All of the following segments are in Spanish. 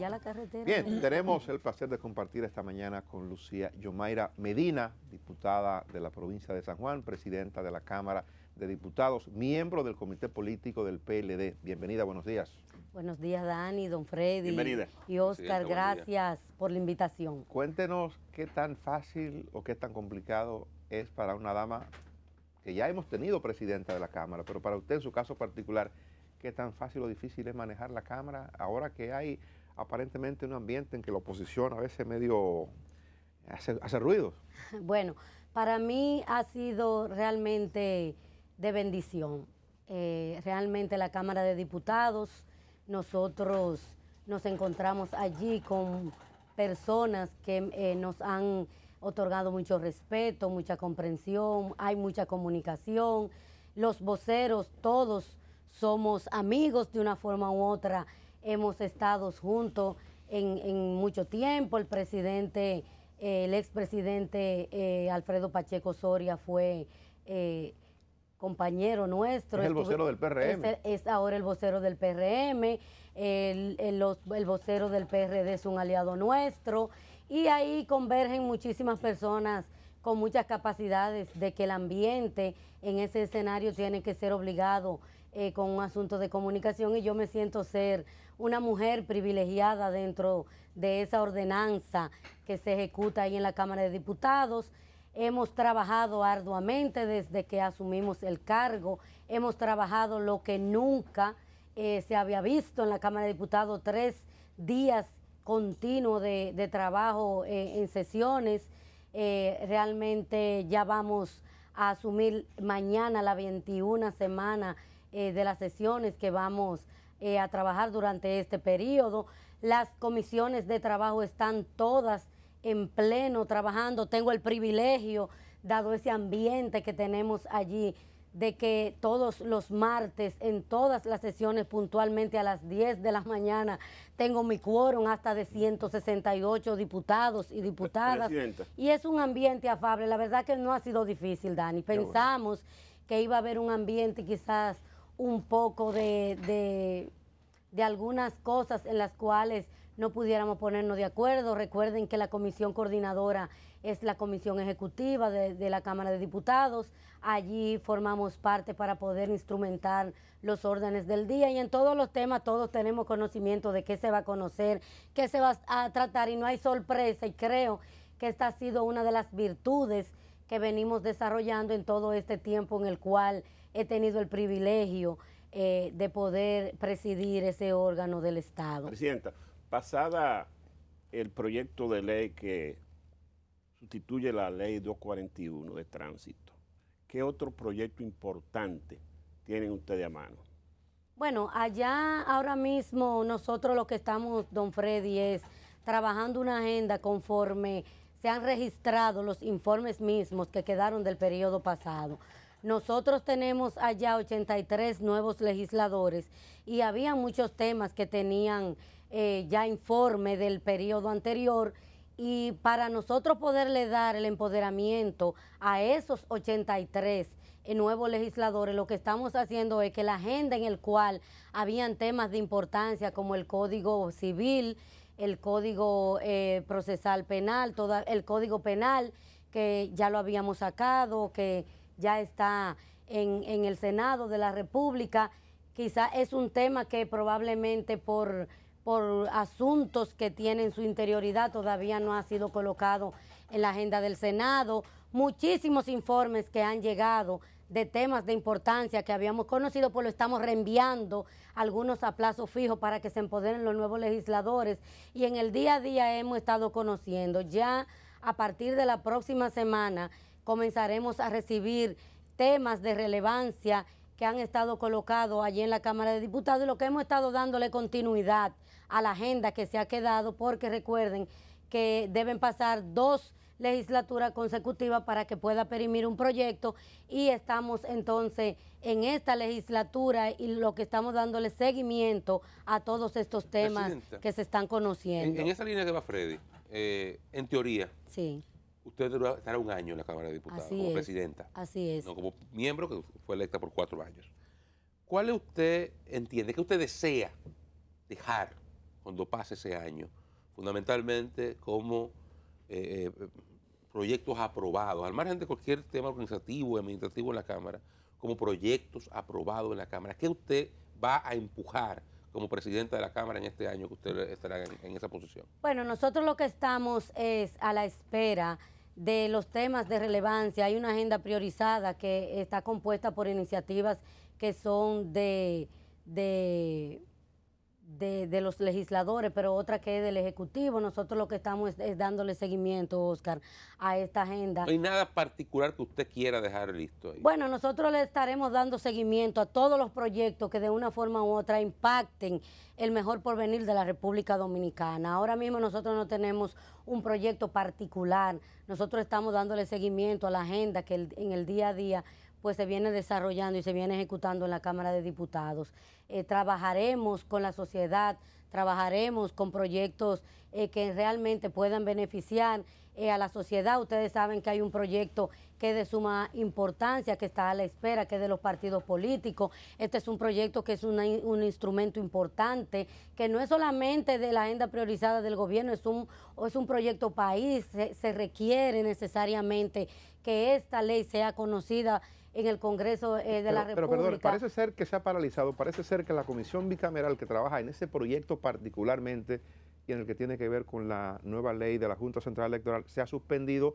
ya la carretera. Bien, tenemos el placer de compartir esta mañana con Lucía Yomaira Medina, diputada de la provincia de San Juan, presidenta de la Cámara de Diputados, miembro del Comité Político del PLD. Bienvenida, buenos días. Buenos días, Dani, don Freddy. Bienvenida. Y Oscar, gracias por la invitación. Cuéntenos qué tan fácil o qué tan complicado es para una dama que ya hemos tenido presidenta de la Cámara, pero para usted en su caso particular, qué tan fácil o difícil es manejar la Cámara ahora que hay aparentemente un ambiente en que la oposición a veces medio hace, ruido. Bueno, para mí ha sido realmente de bendición. Eh, realmente la Cámara de Diputados, nosotros nos encontramos allí con personas que eh, nos han otorgado mucho respeto, mucha comprensión, hay mucha comunicación, los voceros todos somos amigos de una forma u otra hemos estado juntos en, mucho tiempo. El presidente, eh, el expresidente eh, Alfredo Pacheco Soria fue eh, compañero nuestro. Es el vocero del PRM. Es, ahora el vocero del PRM. El, el vocero del PRD es un aliado nuestro. Y ahí convergen muchísimas personas con muchas capacidades, de que el ambiente en ese escenario tiene que ser obligado eh, con un asunto de comunicación y yo me siento ser una mujer privilegiada dentro de esa ordenanza que se ejecuta ahí en la Cámara de Diputados. Hemos trabajado arduamente desde que asumimos el cargo, hemos trabajado lo que nunca eh, se había visto en la Cámara de Diputados, tres días continuos de, trabajo eh, en sesiones eh, realmente ya vamos a asumir mañana la 21 semana eh, de las sesiones que vamos eh, a trabajar durante este periodo. Las comisiones de trabajo están todas en pleno trabajando. Tengo el privilegio, dado ese ambiente que tenemos allí, de que todos los martes, en todas las sesiones, puntualmente a las 10 de la mañana, tengo mi quórum hasta de 168 diputados y diputadas. Y es un ambiente afable. La verdad que no ha sido difícil, Dani. Pensamos que iba a haber un ambiente quizás un poco de, de, de algunas cosas en las cuales no pudiéramos ponernos de acuerdo. Recuerden que la comisión coordinadora es la comisión ejecutiva de, la Cámara de Diputados. Allí formamos parte para poder instrumentar los órdenes del día y en todos los temas todos tenemos conocimiento de qué se va a conocer, qué se va a tratar y no hay sorpresa y creo que esta ha sido una de las virtudes que venimos desarrollando en todo este tiempo en el cual he tenido el privilegio eh, de poder presidir ese órgano del Estado. Presidenta, pasada el proyecto de ley que sustituye la ley 241 de tránsito, ¿qué otro proyecto importante tienen ustedes a mano? Bueno, allá ahora mismo nosotros lo que estamos, don Freddy, es trabajando una agenda conforme se han registrado los informes mismos que quedaron del periodo pasado. Nosotros tenemos allá 83 nuevos legisladores y había muchos temas que tenían eh, ya informe del periodo anterior y para nosotros poderle dar el empoderamiento a esos 83 eh, nuevos legisladores, lo que estamos haciendo es que la agenda en el cual habían temas de importancia como el Código Civil, el Código eh, Procesal Penal, el Código Penal, que ya lo habíamos sacado, que ya está en, en el Senado de la República, quizá es un tema que probablemente por por asuntos que tienen su interioridad, todavía no ha sido colocado en la agenda del Senado. Muchísimos informes que han llegado de temas de importancia que habíamos conocido, pues lo estamos reenviando algunos a plazo fijo para que se empoderen los nuevos legisladores. Y en el día a día hemos estado conociendo. Ya a partir de la próxima semana comenzaremos a recibir temas de relevancia que han estado colocados allí en la Cámara de Diputados y lo que hemos estado dándole continuidad a la agenda que se ha quedado, porque recuerden que deben pasar dos legislaturas consecutivas para que pueda perimir un proyecto y estamos entonces en esta legislatura y lo que estamos dándole seguimiento a todos estos temas que se están conociendo. En, esa línea que va Freddy, eh, en teoría, sí. Usted estará un año en la Cámara de Diputados como presidenta. Así es. No como miembro que fue electa por cuatro años. ¿Cuál usted entiende, qué usted desea dejar cuando pase ese año? Fundamentalmente como eh, eh, proyectos aprobados, al margen de cualquier tema organizativo, administrativo en la Cámara, como proyectos aprobados en la Cámara. ¿Qué usted va a empujar como presidenta de la Cámara en este año que usted estará en, esa posición? Bueno, nosotros lo que estamos es a la espera de los temas de relevancia. Hay una agenda priorizada que está compuesta por iniciativas que son de, de de, los legisladores, pero otra que es del Ejecutivo. Nosotros lo que estamos es, dándole seguimiento, Oscar, a esta agenda. No hay nada particular que usted quiera dejar listo ahí. Bueno, nosotros le estaremos dando seguimiento a todos los proyectos que de una forma u otra impacten el mejor porvenir de la República Dominicana. Ahora mismo nosotros no tenemos un proyecto particular. Nosotros estamos dándole seguimiento a la agenda que en el día a día pues se viene desarrollando y se viene ejecutando en la Cámara de Diputados. Eh, trabajaremos con la sociedad trabajaremos con proyectos eh, que realmente puedan beneficiar eh, a la sociedad. Ustedes saben que hay un proyecto que es de suma importancia, que está a la espera, que es de los partidos políticos. Este es un proyecto que es un instrumento importante, que no es solamente de la agenda priorizada del gobierno, es un, es un proyecto país, se, requiere necesariamente que esta ley sea conocida en el Congreso eh, de la República. Pero perdón, parece ser que se ha paralizado, parece ser que la comisión bicameral que trabaja en ese proyecto particularmente y en el que tiene que ver con la nueva ley de la Junta Central Electoral se ha suspendido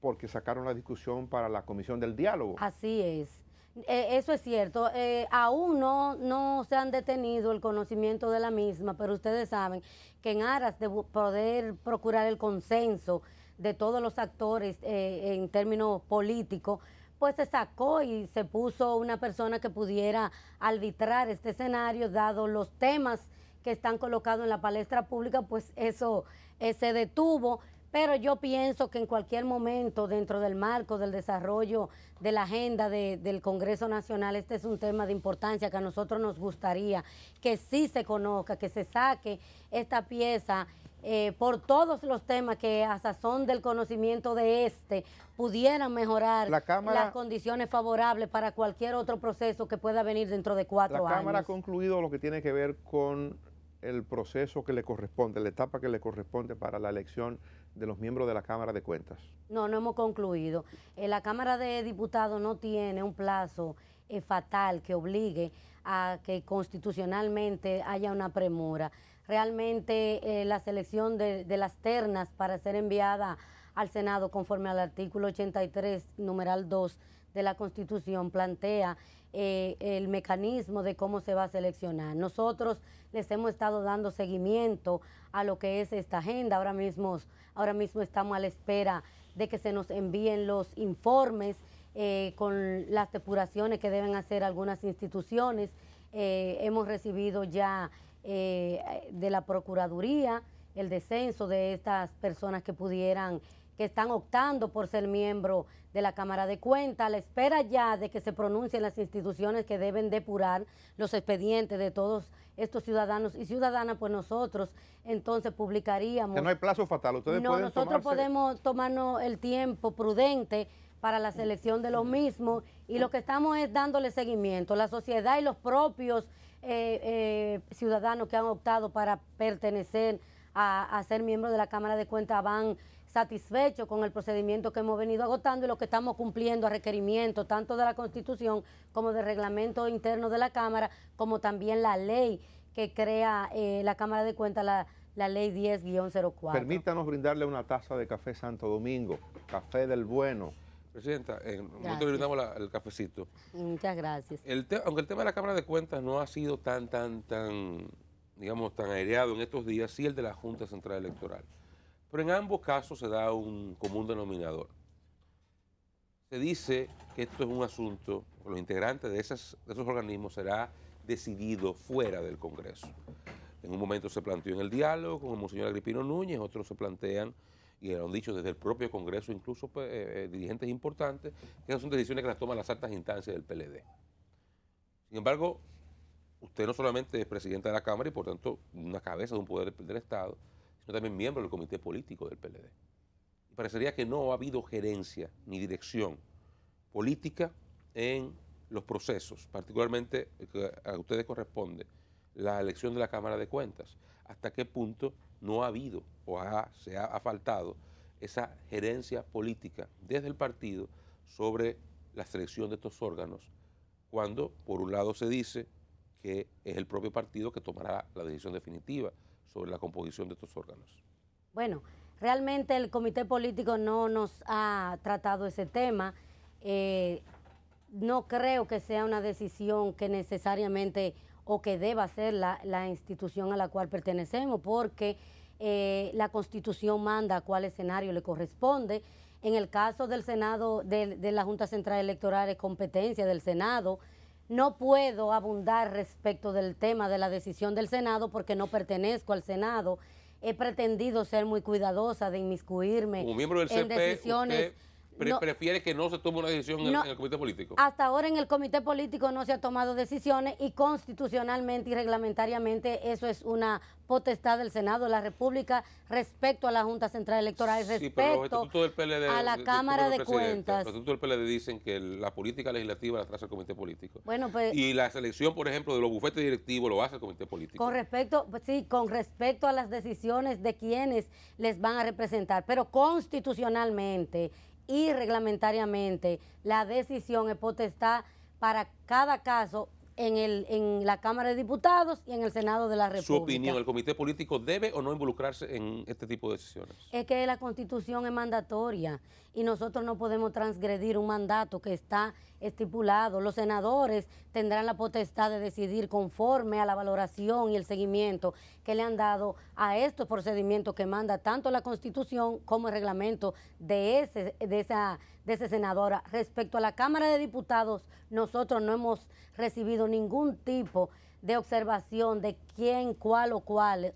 porque sacaron la discusión para la comisión del diálogo. Así es. E, eso es cierto. Eh, aún no, no se han detenido el conocimiento de la misma, pero ustedes saben que en aras de poder procurar el consenso de todos los actores eh, en términos políticos, pues se sacó y se puso una persona que pudiera arbitrar este escenario, dado los temas que están colocados en la palestra pública, pues eso eh, se detuvo. Pero yo pienso que en cualquier momento, dentro del marco del desarrollo de la agenda del Congreso Nacional, este es un tema de importancia que a nosotros nos gustaría que sí se conozca, que se saque esta pieza eh, por todos los temas que a sazón del conocimiento de este pudieran mejorar las condiciones favorables para cualquier otro proceso que pueda venir dentro de cuatro años. La Cámara ha concluido lo que tiene que ver con el proceso que le corresponde, la etapa que le corresponde para la elección de los miembros de la Cámara de Cuentas? No, no hemos concluido. Eh, la Cámara de Diputados no tiene un plazo eh, fatal que obligue a que constitucionalmente haya una premura. Realmente eh, la selección de, de las ternas para ser enviada al Senado conforme al artículo 83, numeral 2 de la Constitución, plantea eh, el mecanismo de cómo se va a seleccionar. Nosotros les hemos estado dando seguimiento a lo que es esta agenda. Ahora mismo, ahora mismo estamos a la espera de que se nos envíen los informes eh, con las depuraciones que deben hacer algunas instituciones. Eh, hemos recibido ya de la Procuraduría el descenso de estas personas que pudieran que están optando por ser miembro de la Cámara de Cuentas, a la espera ya de que se pronuncien las instituciones que deben depurar los expedientes de todos estos ciudadanos y ciudadanas, pues nosotros entonces publicaríamos... no hay plazo fatal, ustedes no, nosotros podemos tomarnos el tiempo prudente para la selección de los mismos y lo que estamos es dándole seguimiento. La sociedad y los propios eh, eh, ciudadanos que han optado para pertenecer a, a ser miembro de la Cámara de Cuentas van satisfecho con el procedimiento que hemos venido agotando y lo que estamos cumpliendo a requerimiento tanto de la Constitución como de reglamento interno de la Cámara, como también la ley que crea eh, la Cámara de Cuentas, la, la ley 10-04. Permítanos brindarle una taza de café Santo Domingo, café del bueno. Presidenta, nosotros brindamos el cafecito. Muchas gracias. El aunque el tema de la Cámara de Cuentas no ha sido tan, tan, tan, digamos, tan aireado en estos días, sí el de la Junta Central Electoral. Pero en ambos casos se da un común denominador. Se dice que esto es un asunto, los integrantes de, esos organismos será decidido fuera del Congreso. En un momento se planteó en el diálogo con el Monseñor Agripino Núñez, otros se plantean, y lo han dicho desde el propio Congreso, incluso pues, eh, eh, dirigentes importantes, que son decisiones que las toman las altas instancias del PLD. Sin embargo, usted no solamente es presidenta de la Cámara y por tanto una cabeza de un poder del Estado, también miembro del comité político del PLD. parecería que no ha habido gerencia ni dirección política en los procesos, particularmente eh, a ustedes corresponde la elección de la Cámara de Cuentas. ¿Hasta qué punto no ha habido o se ha, ha faltado esa gerencia política desde el partido sobre la selección de estos órganos, cuando por un lado se dice que es el propio partido que tomará la decisión definitiva sobre la composición de estos órganos? Bueno, realmente el comité político no nos ha tratado ese tema. Eh, no creo que sea una decisión que necesariamente o que deba ser la, institución a la cual pertenecemos, porque eh, la constitución manda cuál escenario le corresponde. En el caso del Senado, de, de la Junta Central Electoral es competencia del Senado. No puedo abundar respecto del tema de la decisión del Senado porque no pertenezco al Senado. He pretendido ser muy cuidadosa de inmiscuirme en decisiones prefiere que no se tome una decisión en el comité político. Hasta ahora en el comité político no se ha tomado decisiones y constitucionalmente y reglamentariamente eso es una potestad del Senado de la República respecto a la Junta Central Electoral, respecto a la Cámara de Cuentas. Los estatutos del PLD dicen que la política legislativa la traza el comité político. Pues y la selección, por ejemplo, de los bufetes directivos lo hace el comité político. Con respecto, pues sí, con respecto a las decisiones de quienes les van a representar, pero constitucionalmente y reglamentariamente la decisión es potestad para cada caso en, el, en la Cámara de Diputados y en el Senado de la República. Su opinión, ¿el comité político debe o no involucrarse en este tipo de decisiones? Es que la constitución es mandatoria y nosotros no podemos transgredir un mandato que está estipulado. Los senadores tendrán la potestad de decidir conforme a la valoración y el seguimiento que le han dado a estos procedimientos que manda tanto la Constitución como el reglamento de, ese, de, esa, de senadora. Respecto a la Cámara de Diputados, nosotros no hemos recibido ningún tipo de observación de quién, cuál o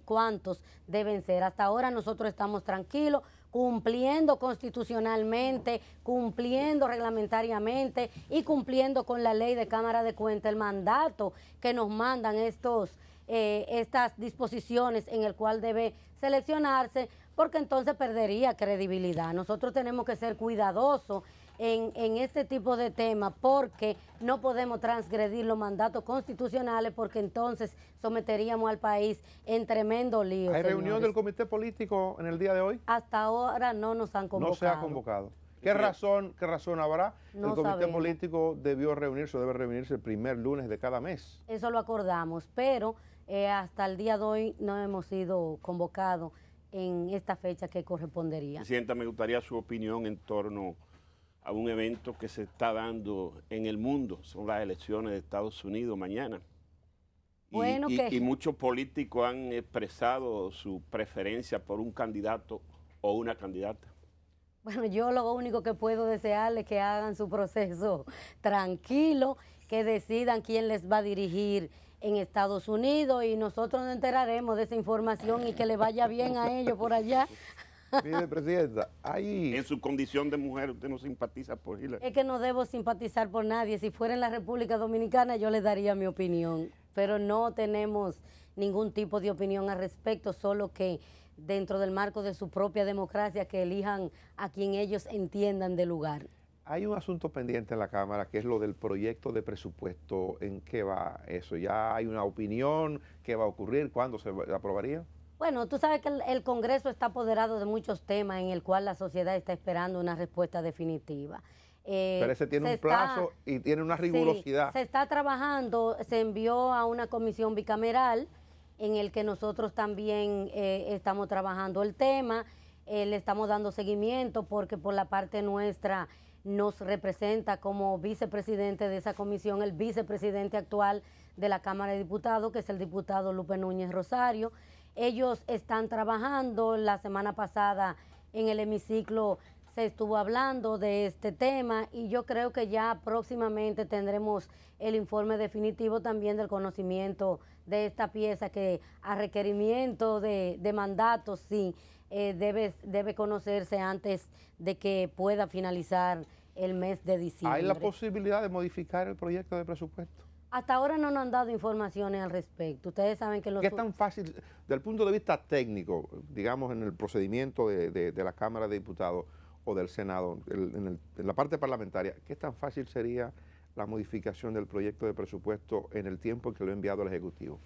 cuántos deben ser. Hasta ahora nosotros estamos tranquilos, cumpliendo constitucionalmente, cumpliendo reglamentariamente y cumpliendo con la ley de Cámara de Cuentas, el mandato que nos mandan estos, eh, estas disposiciones en el cual debe seleccionarse, porque entonces perdería credibilidad. Nosotros tenemos que ser cuidadosos en, este tipo de temas, porque no podemos transgredir los mandatos constitucionales, porque entonces someteríamos al país en tremendo lío. ¿Hay reunión del comité político en el día de hoy? Hasta ahora no nos han convocado. No se ha convocado. ¿Qué razón, qué razón habrá? el comité político debió reunirse, debe reunirse el primer lunes de cada mes. Eso lo acordamos, pero eh, hasta el día de hoy no hemos sido convocados en esta fecha que correspondería. Presidenta, me gustaría su opinión en torno a un evento que se está dando en el mundo. Son las elecciones de Estados Unidos mañana. Bueno, y, y, muchos políticos han expresado su preferencia por un candidato o una candidata. Bueno, yo lo único que puedo desearles es que hagan su proceso tranquilo, que decidan quién les va a dirigir en Estados Unidos y nosotros nos enteraremos de esa información y que le vaya bien a ellos por allá. Mire, Presidenta, ahí... En su condición de mujer, usted no simpatiza por Hillary. Es que no debo simpatizar por nadie. Si fuera en la República Dominicana, yo le daría mi opinión. Pero no tenemos ningún tipo de opinión al respecto, solo que dentro del marco de su propia democracia, que elijan a quien ellos entiendan de lugar. Hay un asunto pendiente en la Cámara que es lo del proyecto de presupuesto. ¿En qué va eso? ¿Ya hay una opinión? ¿Qué va a ocurrir? ¿Cuándo se aprobaría? Bueno, tú sabes que el, Congreso está apoderado de muchos temas en el cual la sociedad está esperando una respuesta definitiva. Eh, Pero ese tiene un plazo y tiene una rigurosidad. se está trabajando, se envió a una comisión bicameral en el que nosotros también eh, estamos trabajando el tema, eh, le estamos dando seguimiento porque por la parte nuestra nos representa como vicepresidente de esa comisión el vicepresidente actual de la Cámara de Diputados, que es el diputado Lupe Núñez Rosario. Ellos están trabajando. La semana pasada en el hemiciclo se estuvo hablando de este tema y yo creo que ya próximamente tendremos el informe definitivo también del conocimiento de esta pieza que a requerimiento de, mandato sí eh, debe conocerse antes de que pueda finalizar el mes de diciembre. ¿Hay la posibilidad de modificar el proyecto de presupuesto? Hasta ahora no nos han dado informaciones al respecto. Ustedes saben que los... ¿Qué tan fácil, desde el punto de vista técnico, digamos, en el procedimiento de, la Cámara de Diputados o del Senado, en, la parte parlamentaria, qué tan fácil sería la modificación del proyecto de presupuesto en el tiempo que lo ha enviado el Ejecutivo?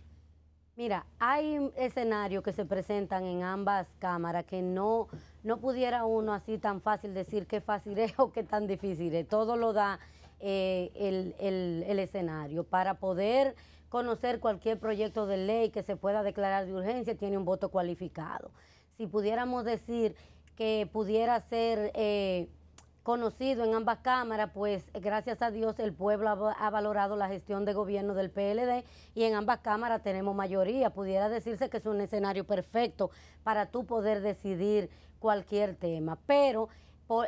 Mira, hay escenarios que se presentan en ambas cámaras que no, no pudiera uno así tan fácil decir qué fácil es o qué tan difícil es. Todo lo da eh, el, escenario. Para poder conocer cualquier proyecto de ley que se pueda declarar de urgencia, tiene un voto cualificado. Si pudiéramos decir que pudiera ser... Eh, conocido en ambas cámaras, pues gracias a Dios el pueblo ha, ha, valorado la gestión de gobierno del PLD y en ambas cámaras tenemos mayoría. Pudiera decirse que es un escenario perfecto para tú poder decidir cualquier tema, pero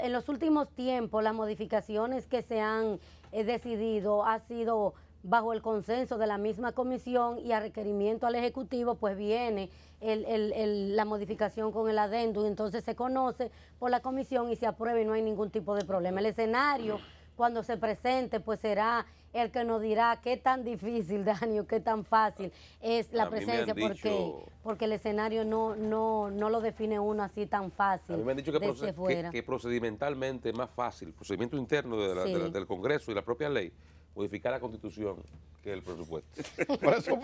en los últimos tiempos las modificaciones que se han eh, decidido ha sido bajo el consenso de la misma comisión y a requerimiento al Ejecutivo, pues viene el, el, la modificación con el adendum, entonces se conoce por la comisión y se aprueba y no hay ningún tipo de problema. El escenario cuando se presente, pues será el que nos dirá qué tan difícil, Dani, qué tan fácil es la presencia, porque, porque el escenario no, no, no lo define uno así tan fácil. me han dicho que, procedimentalmente es más fácil, procedimiento interno del Congreso y la propia ley, modificar la Constitución que el presupuesto. por eso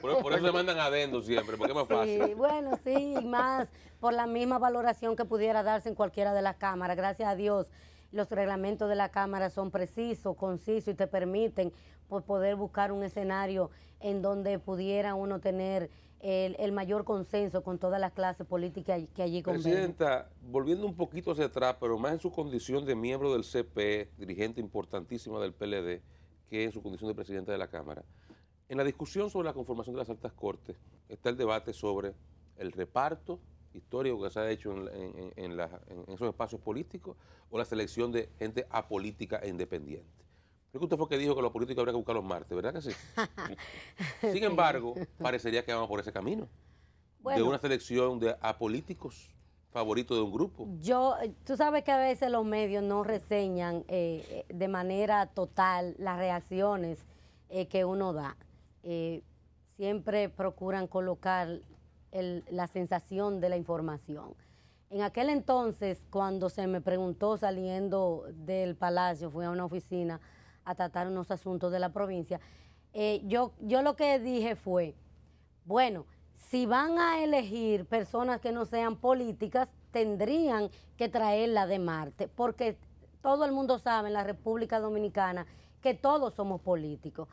Por, eso me mandan adendo siempre, porque es más sí, fácil. Bueno, sí, más por la misma valoración que pudiera darse en cualquiera de las cámaras. Gracias a Dios los reglamentos de la Cámara son precisos, concisos y te permiten pues, poder buscar un escenario en donde pudiera uno tener el, mayor consenso con todas las clases políticas que allí conviven. Presidenta, volviendo un poquito hacia atrás, pero más en su condición de miembro del CPE, dirigente importantísima del PLD, que en su condición de presidenta de la Cámara. En la discusión sobre la conformación de las altas cortes está el debate sobre el reparto histórico que se ha hecho en, esos espacios políticos o la selección de gente apolítica e independiente. Creo que usted fue que dijo que los políticos habría que buscar los martes, ¿verdad que sí? Sin embargo, parecería que vamos por ese camino. de una selección de apolíticos favoritos de un grupo. Yo, tú sabes que a veces los medios no reseñan eh, de manera total las reacciones eh, que uno da. Eh, siempre procuran colocar la sensación de la información. En aquel entonces, cuando se me preguntó saliendo del palacio, fui a una oficina a tratar unos asuntos de la provincia, eh, yo, yo lo que dije fue, bueno, si van a elegir personas que no sean políticas, tendrían que traerla de Marte, porque todo el mundo sabe en la República Dominicana que todos somos políticos.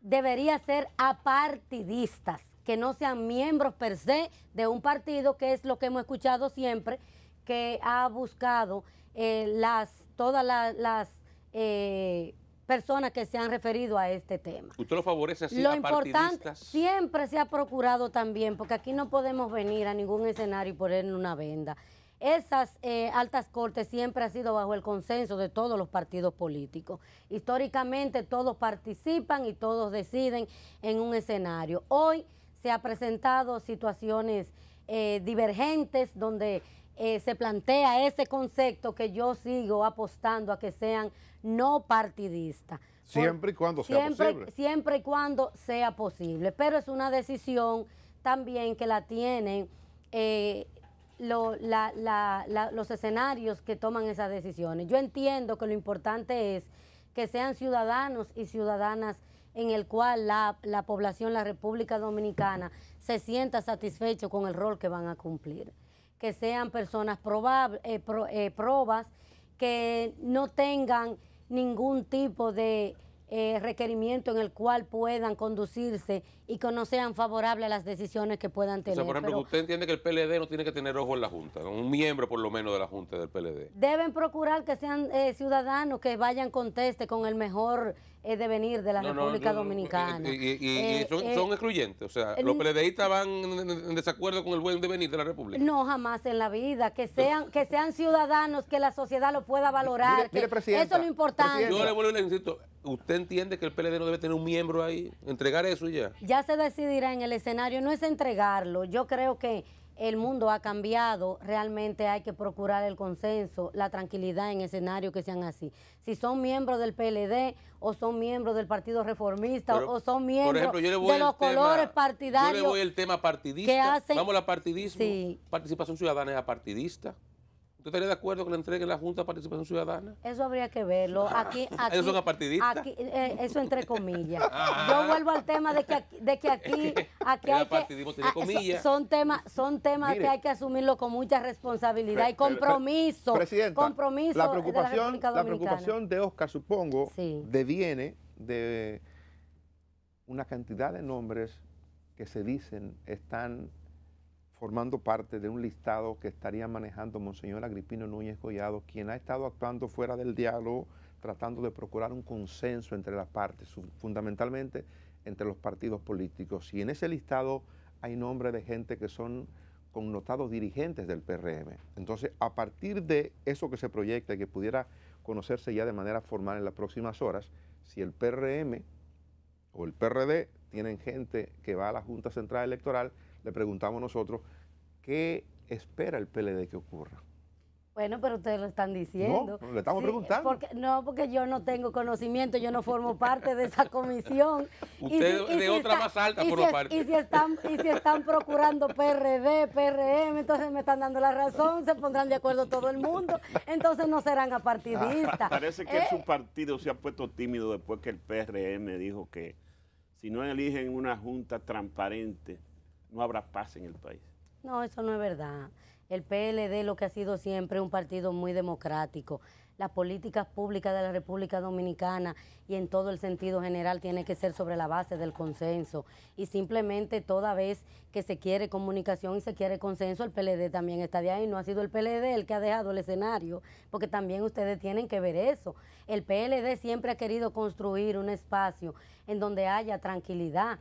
Debería ser apartidistas, que no sean miembros per se de un partido, que es lo que hemos escuchado siempre, que ha buscado eh, las, todas las eh, personas que se han referido a este tema. ¿Usted lo favorece así lo importante, Siempre se ha procurado también, porque aquí no podemos venir a ningún escenario y poner una venda. Esas eh, altas cortes siempre han sido bajo el consenso de todos los partidos políticos. Históricamente todos participan y todos deciden en un escenario. Hoy se ha presentado situaciones eh, divergentes donde eh, se plantea ese concepto que yo sigo apostando a que sean no partidistas. Siempre y cuando sea posible. Siempre y cuando sea posible. Pero es una decisión también que la tienen eh, los escenarios que toman esas decisiones. Yo entiendo que lo importante es que sean ciudadanos y ciudadanas en el cual la, la población, la República Dominicana, se sienta satisfecho con el rol que van a cumplir. Que sean personas probables eh, eh, probas, que no tengan ningún tipo de eh, requerimiento en el cual puedan conducirse y que no sean favorables a las decisiones que puedan tener. por ejemplo, usted entiende que el PLD no tiene que tener ojo en la Junta, un miembro por lo menos de la Junta del PLD. Deben procurar que sean ciudadanos que vayan conteste con el mejor de venir de la República Dominicana. ¿Y, son, excluyentes? O sea, eh, ¿los PLDistas van en desacuerdo con el buen de venir de la República? No, jamás en la vida. Que sean que sean ciudadanos, que la sociedad lo pueda valorar. eso es lo importante. Yo le vuelvo y le ¿usted entiende que el PLD no debe tener un miembro ahí? ¿Entregar eso y ya? Ya se decidirá en el escenario, no es entregarlo. Yo creo que el mundo ha cambiado, realmente hay que procurar el consenso, la tranquilidad en escenarios que sean así. Si son miembros del PLD o son miembros del Partido Reformista o son miembros de los colores partidarios. Yo le voy el tema partidista. Vamos Participación ciudadana es partidista. ¿Usted estaría de acuerdo con que le entreguen la Junta de Participación Ciudadana? Eso habría que verlo. Aquí, aquí, eso eh, eso entre comillas. Ah. Yo vuelvo al tema de que aquí, de hay que, ah, son temas, son temas que hay que asumirlo con mucha responsabilidad y compromiso. compromiso. La preocupación, de preocupación de Oscar, supongo, deviene de una cantidad de nombres que se dicen están formando parte de un listado que estaría manejando Monseñor Agripino Núñez Collado, quien ha estado actuando fuera del diálogo, tratando de procurar un consenso entre las partes, fundamentalmente entre los partidos políticos. Y en ese listado hay nombres de gente que son connotados dirigentes del PRM. Entonces, a partir de eso que se proyecta y que pudiera conocerse ya de manera formal en las próximas horas, si el PRM o el PRD tienen gente que va a la Junta Central Electoral, le preguntamos nosotros, ¿qué espera el PLD que ocurra? Bueno, pero ustedes lo están diciendo. No, le estamos preguntando. no, porque yo no tengo conocimiento, yo no formo parte de esa comisión. ustedes de otra más alta por lo parte. Y si, están, y si están procurando PRD, PRM, entonces me están dando la razón, se pondrán de acuerdo todo el mundo, entonces no serán apartidistas. Parece que su eh, partido se ha puesto tímido después que el PRM dijo que si no eligen una junta transparente no habrá paz en el país. No, eso no es verdad. El PLD lo que ha sido siempre un partido muy democrático. Las políticas públicas de la República Dominicana y en todo el sentido general tiene que ser sobre la base del consenso. Y simplemente toda vez que se quiere comunicación y se quiere consenso, el PLD también está de ahí. No ha sido el PLD el que ha dejado el escenario, porque también ustedes tienen que ver eso. El PLD siempre ha querido construir un espacio en donde haya tranquilidad,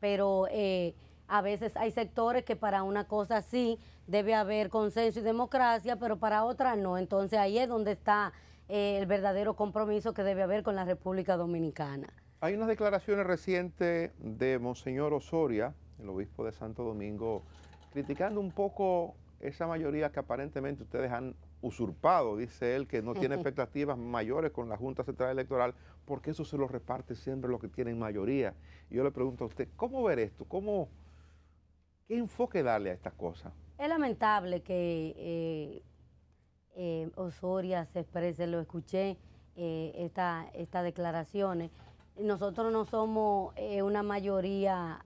pero... Eh, a veces hay sectores que para una cosa sí debe haber consenso y democracia, pero para otra no. Entonces ahí es donde está eh, el verdadero compromiso que debe haber con la República Dominicana. Hay unas declaraciones recientes de Monseñor Osoria, el obispo de Santo Domingo, criticando un poco esa mayoría que aparentemente ustedes han usurpado, dice él, que no tiene expectativas mayores con la Junta Central Electoral, porque eso se lo reparte siempre lo que tienen mayoría. yo le pregunto a usted, ¿cómo ver esto? ¿Cómo, ¿Qué enfoque darle a estas cosas? Es lamentable que eh, eh Osoria se exprese, lo escuché, eh, estas declaraciones. Nosotros no somos eh, una mayoría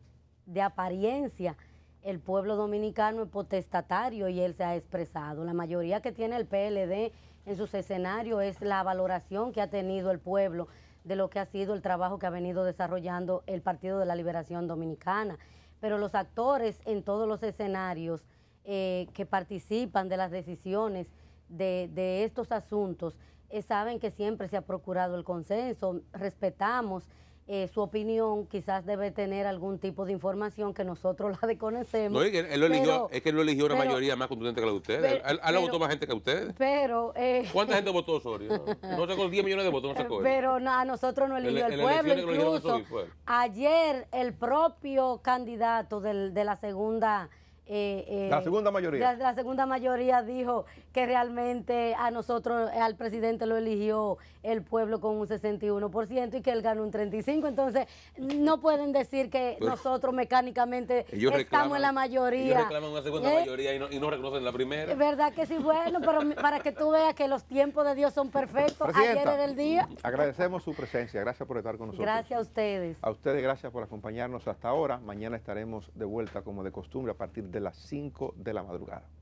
de apariencia. El pueblo dominicano es potestatario y él se ha expresado. La mayoría que tiene el PLD en sus escenarios es la valoración que ha tenido el pueblo de lo que ha sido el trabajo que ha venido desarrollando el Partido de la Liberación Dominicana pero los actores en todos los escenarios eh, que participan de las decisiones de, estos asuntos eh, saben que siempre se ha procurado el consenso, respetamos eh, su opinión, quizás debe tener algún tipo de información que nosotros la desconocemos. No, lo eligió, es que él lo eligió una mayoría más contundente que la de ustedes. a él, votó más gente que ustedes. Pero. Eh, ¿Cuánta gente votó Osorio? No, sé sacó 10 millones de votos, no sacó Pero a nosotros no eligió el, pueblo. Incluso, ayer el propio candidato del, de la segunda. Eh, la segunda mayoría. La, segunda mayoría dijo que realmente a nosotros, al presidente lo eligió el pueblo con un 61% y que él ganó un 35%. Entonces, no pueden decir que nosotros mecánicamente estamos en la mayoría. Ellos reclaman una segunda ¿Eh? mayoría y no, reconocen la primera. Es ¿Verdad que sí? Bueno, pero para que tú veas que los tiempos de Dios son perfectos. ayer era el día. Agradecemos su presencia. Gracias por estar con nosotros. Gracias a ustedes. A ustedes, gracias por acompañarnos hasta ahora. Mañana estaremos de vuelta como de costumbre a partir de las 5 de la madrugada.